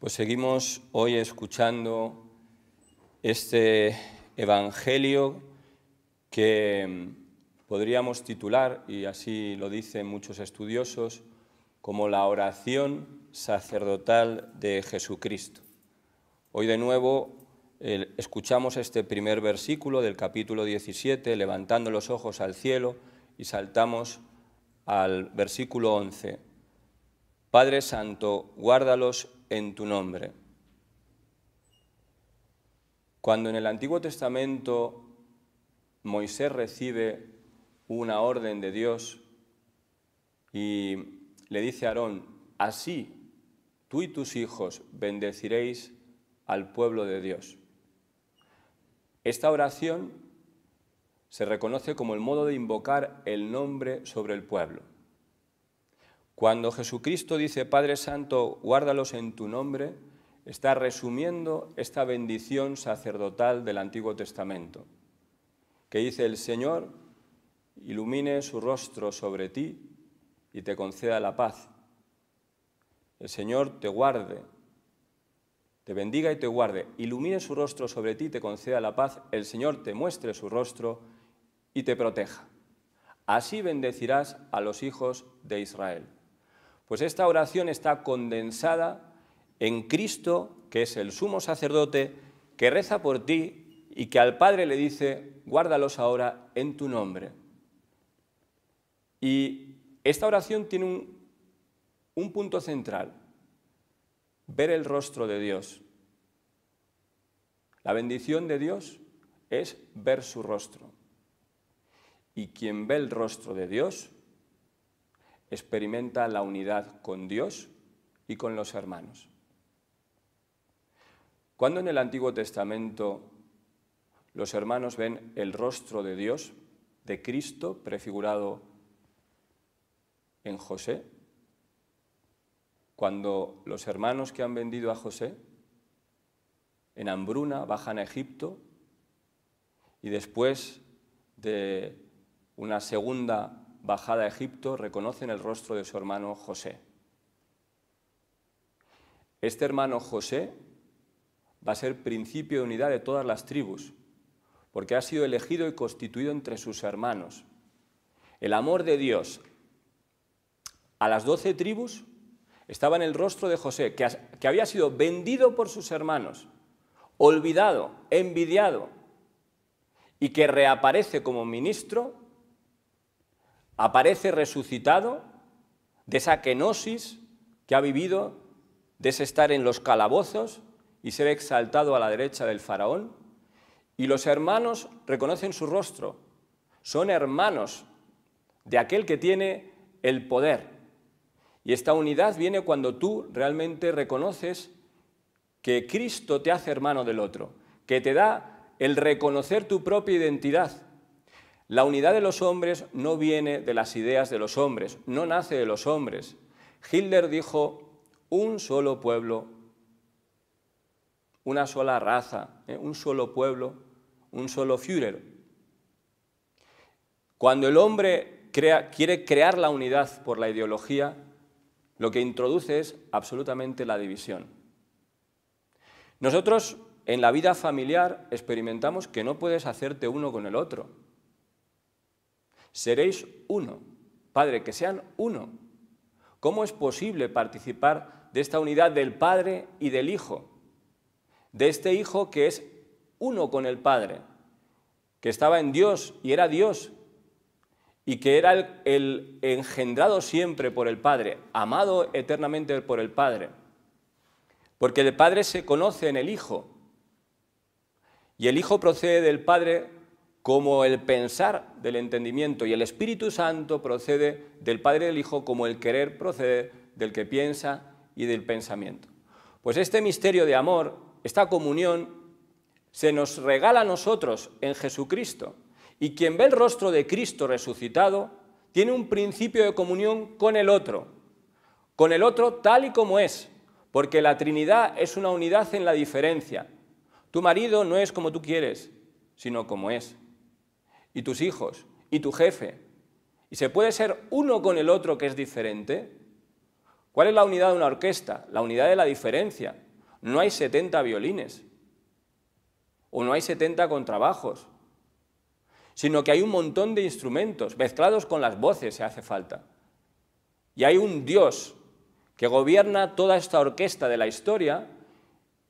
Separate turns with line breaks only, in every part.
Pues seguimos hoy escuchando este Evangelio que mm, podríamos titular, y así lo dicen muchos estudiosos, como la oración sacerdotal de Jesucristo. Hoy de nuevo escuchamos este primer versículo del capítulo 17, levantando los ojos al cielo, y saltamos al versículo 11. Padre Santo, guárdalos en tu nombre. Cuando en el Antiguo Testamento Moisés recibe una orden de Dios y le dice a Aarón, así tú y tus hijos bendeciréis al pueblo de Dios. Esta oración se reconoce como el modo de invocar el nombre sobre el pueblo. Cuando Jesucristo dice, Padre Santo, guárdalos en tu nombre, está resumiendo esta bendición sacerdotal del Antiguo Testamento, que dice, el Señor ilumine su rostro sobre ti y te conceda la paz. El Señor te guarde, te bendiga y te guarde, ilumine su rostro sobre ti y te conceda la paz, el Señor te muestre su rostro y te proteja. Así bendecirás a los hijos de Israel. Pues esta oración está condensada en Cristo, que es el sumo sacerdote, que reza por ti y que al Padre le dice, guárdalos ahora en tu nombre. Y esta oración tiene un, un punto central, ver el rostro de Dios. La bendición de Dios es ver su rostro. Y quien ve el rostro de Dios experimenta la unidad con Dios y con los hermanos. Cuando en el Antiguo Testamento los hermanos ven el rostro de Dios, de Cristo prefigurado en José, cuando los hermanos que han vendido a José en hambruna bajan a Egipto y después de una segunda bajada a Egipto, reconocen el rostro de su hermano José. Este hermano José va a ser principio de unidad de todas las tribus, porque ha sido elegido y constituido entre sus hermanos. El amor de Dios a las doce tribus estaba en el rostro de José, que, que había sido vendido por sus hermanos, olvidado, envidiado, y que reaparece como ministro aparece resucitado de esa kenosis que ha vivido, de ese estar en los calabozos y ser exaltado a la derecha del faraón. Y los hermanos reconocen su rostro, son hermanos de aquel que tiene el poder. Y esta unidad viene cuando tú realmente reconoces que Cristo te hace hermano del otro, que te da el reconocer tu propia identidad, la unidad de los hombres no viene de las ideas de los hombres, no nace de los hombres. Hitler dijo, un solo pueblo, una sola raza, ¿eh? un solo pueblo, un solo Führer. Cuando el hombre quiere crear la unidad por la ideología, lo que introduce es absolutamente la división. Nosotros en la vida familiar experimentamos que no puedes hacerte uno con el otro. Seréis uno. Padre, que sean uno. ¿Cómo es posible participar de esta unidad del Padre y del Hijo? De este Hijo que es uno con el Padre, que estaba en Dios y era Dios, y que era el, engendrado siempre por el Padre, amado eternamente por el Padre. Porque el Padre se conoce en el Hijo, y el Hijo procede del Padre como el pensar del entendimiento y el Espíritu Santo procede del Padre y del Hijo como el querer procede del que piensa y del pensamiento. Pues este misterio de amor, esta comunión, se nos regala a nosotros en Jesucristo. Y quien ve el rostro de Cristo resucitado, tiene un principio de comunión con el otro, con el otro tal y como es, porque la Trinidad es una unidad en la diferencia. Tu marido no es como tú quieres, sino como es y tus hijos y tu jefe. ¿Y se puede ser uno con el otro que es diferente? ¿Cuál es la unidad de una orquesta? La unidad de la diferencia. No hay 70 violines o no hay 70 contrabajos, sino que hay un montón de instrumentos mezclados con las voces se hace falta. Y hay un Dios que gobierna toda esta orquesta de la historia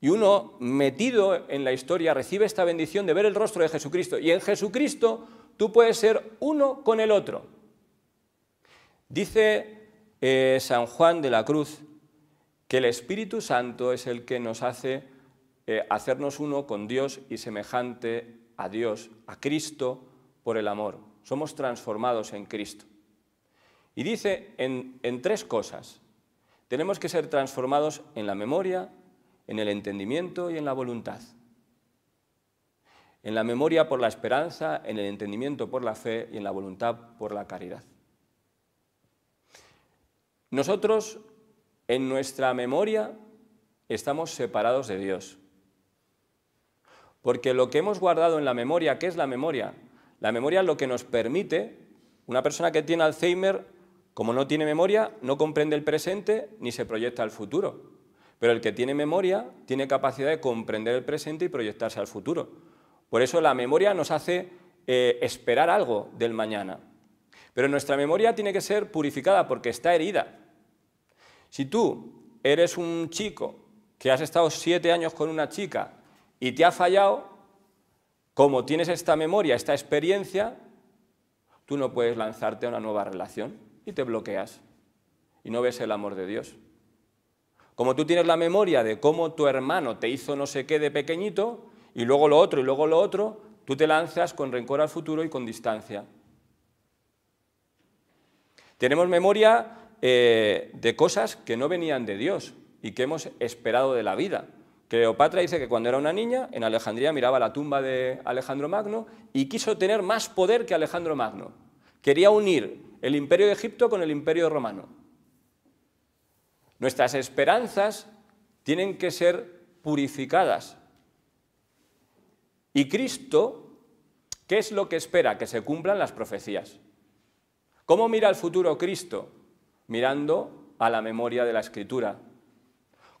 y uno metido en la historia recibe esta bendición de ver el rostro de Jesucristo. Y en Jesucristo tú puedes ser uno con el otro. Dice eh, San Juan de la Cruz que el Espíritu Santo es el que nos hace eh, hacernos uno con Dios y semejante a Dios, a Cristo, por el amor. Somos transformados en Cristo. Y dice en, en tres cosas. Tenemos que ser transformados en la memoria, en el entendimiento y en la voluntad, en la memoria por la esperanza, en el entendimiento por la fe y en la voluntad por la caridad. Nosotros, en nuestra memoria, estamos separados de Dios. Porque lo que hemos guardado en la memoria, ¿qué es la memoria? La memoria es lo que nos permite, una persona que tiene Alzheimer, como no tiene memoria, no comprende el presente ni se proyecta al futuro. Pero el que tiene memoria tiene capacidad de comprender el presente y proyectarse al futuro. Por eso la memoria nos hace eh, esperar algo del mañana. Pero nuestra memoria tiene que ser purificada porque está herida. Si tú eres un chico que has estado siete años con una chica y te ha fallado, como tienes esta memoria, esta experiencia, tú no puedes lanzarte a una nueva relación y te bloqueas y no ves el amor de Dios. Como tú tienes la memoria de cómo tu hermano te hizo no sé qué de pequeñito, y luego lo otro, y luego lo otro, tú te lanzas con rencor al futuro y con distancia. Tenemos memoria eh, de cosas que no venían de Dios y que hemos esperado de la vida. Cleopatra dice que cuando era una niña, en Alejandría miraba la tumba de Alejandro Magno y quiso tener más poder que Alejandro Magno. Quería unir el imperio de Egipto con el imperio romano. Nuestras esperanzas tienen que ser purificadas. Y Cristo, ¿qué es lo que espera? Que se cumplan las profecías. ¿Cómo mira al futuro Cristo? Mirando a la memoria de la Escritura.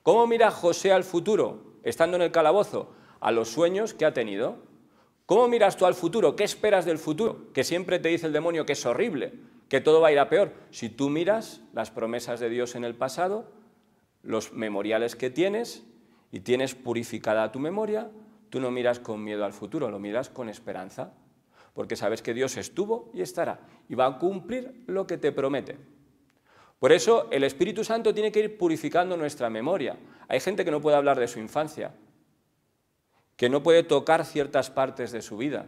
¿Cómo mira José al futuro, estando en el calabozo? A los sueños que ha tenido. ¿Cómo miras tú al futuro? ¿Qué esperas del futuro? Que siempre te dice el demonio que es horrible, que todo va a ir a peor. Si tú miras las promesas de Dios en el pasado, los memoriales que tienes y tienes purificada tu memoria, tú no miras con miedo al futuro, lo miras con esperanza, porque sabes que Dios estuvo y estará y va a cumplir lo que te promete. Por eso el Espíritu Santo tiene que ir purificando nuestra memoria. Hay gente que no puede hablar de su infancia, que no puede tocar ciertas partes de su vida,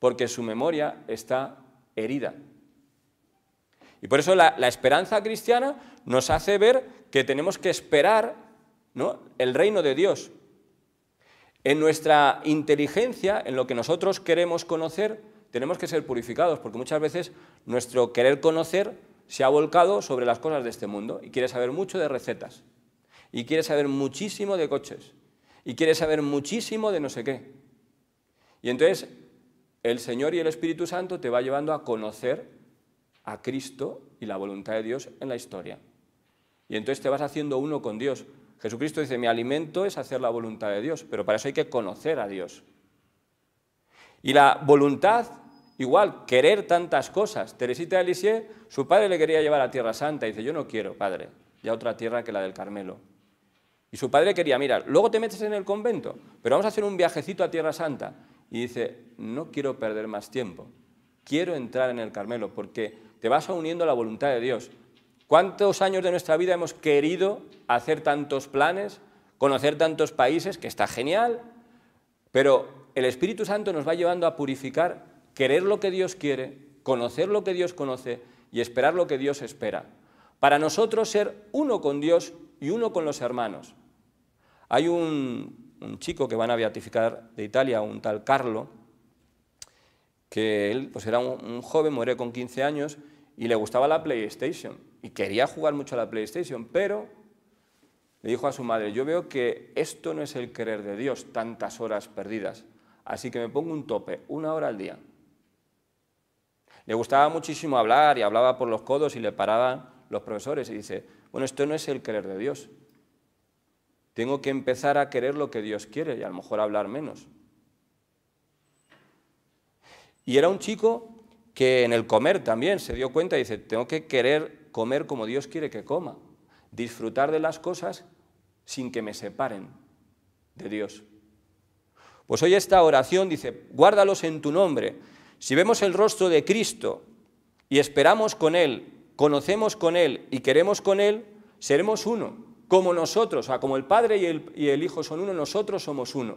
porque su memoria está herida. Y por eso la, esperanza cristiana nos hace ver que tenemos que esperar el reino de Dios. En nuestra inteligencia, en lo que nosotros queremos conocer, tenemos que ser purificados, porque muchas veces nuestro querer conocer se ha volcado sobre las cosas de este mundo y quiere saber mucho de recetas, y quiere saber muchísimo de coches, y quiere saber muchísimo de no sé qué. Y entonces el Señor y el Espíritu Santo te va llevando a conocer a Cristo y la voluntad de Dios en la historia. Y entonces te vas haciendo uno con Dios. Jesucristo dice, mi alimento es hacer la voluntad de Dios, pero para eso hay que conocer a Dios. Y la voluntad, igual, querer tantas cosas. Teresita de Lisieux, su padre le quería llevar a Tierra Santa, y dice, yo no quiero, padre, ya otra tierra que la del Carmelo. Y su padre quería, mira, luego te metes en el convento, pero vamos a hacer un viajecito a Tierra Santa. Y dice, no quiero perder más tiempo, quiero entrar en el Carmelo, porque te vas uniendo a la voluntad de Dios. ¿Cuántos años de nuestra vida hemos querido hacer tantos planes, conocer tantos países, que está genial? Pero el Espíritu Santo nos va llevando a purificar, querer lo que Dios quiere, conocer lo que Dios conoce y esperar lo que Dios espera. Para nosotros ser uno con Dios y uno con los hermanos. Hay un, chico que van a beatificar de Italia, un tal Carlo, que él pues era un, joven, muere con 15 años y le gustaba la PlayStation y quería jugar mucho a la PlayStation, pero le dijo a su madre, yo veo que esto no es el querer de Dios, tantas horas perdidas, así que me pongo un tope, una hora al día. Le gustaba muchísimo hablar y hablaba por los codos y le paraban los profesores y dice, bueno, esto no es el querer de Dios. Tengo que empezar a querer lo que Dios quiere y a lo mejor hablar menos. Y era un chico que en el comer también se dio cuenta y dice, tengo que querer comer como Dios quiere que coma, disfrutar de las cosas sin que me separen de Dios. Pues hoy esta oración dice, guárdalos en tu nombre. Si vemos el rostro de Cristo y esperamos con Él, conocemos con Él y queremos con Él, seremos uno, como nosotros, o sea, como el Padre y el, y el Hijo son uno, nosotros somos uno.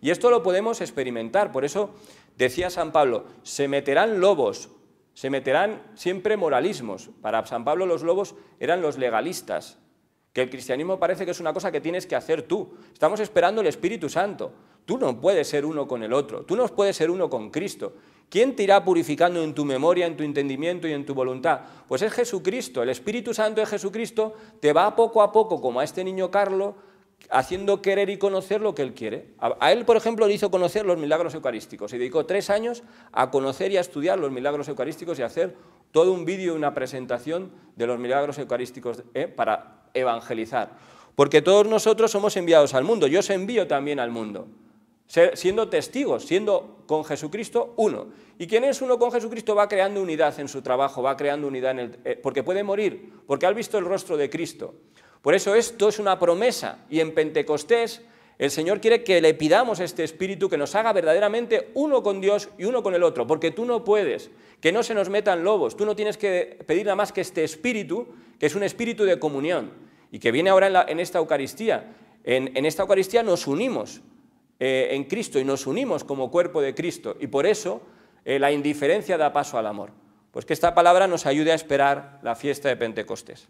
Y esto lo podemos experimentar, por eso decía San Pablo, se meterán lobos, se meterán siempre moralismos. Para San Pablo los lobos eran los legalistas, que el cristianismo parece que es una cosa que tienes que hacer tú. Estamos esperando el Espíritu Santo. Tú no puedes ser uno con el otro, tú no puedes ser uno con Cristo. ¿Quién te irá purificando en tu memoria, en tu entendimiento y en tu voluntad? Pues es Jesucristo, el Espíritu Santo de Jesucristo te va poco a poco, como a este niño Carlos, haciendo querer y conocer lo que él quiere. A, él, por ejemplo, le hizo conocer los milagros eucarísticos y dedicó tres años a conocer y a estudiar los milagros eucarísticos y a hacer todo un vídeo y una presentación de los milagros eucarísticos eh, para evangelizar. Porque todos nosotros somos enviados al mundo, yo os envío también al mundo, siendo testigos, siendo con Jesucristo uno. Y quien es uno con Jesucristo va creando unidad en su trabajo, va creando unidad en el... Eh, porque puede morir, porque ha visto el rostro de Cristo. Por eso esto es una promesa y en Pentecostés el Señor quiere que le pidamos este espíritu que nos haga verdaderamente uno con Dios y uno con el otro, porque tú no puedes, que no se nos metan lobos, tú no tienes que pedir nada más que este espíritu, que es un espíritu de comunión y que viene ahora en, esta Eucaristía. En, esta Eucaristía nos unimos eh, en Cristo y nos unimos como cuerpo de Cristo y por eso eh, la indiferencia da paso al amor. Pues que esta palabra nos ayude a esperar la fiesta de Pentecostés.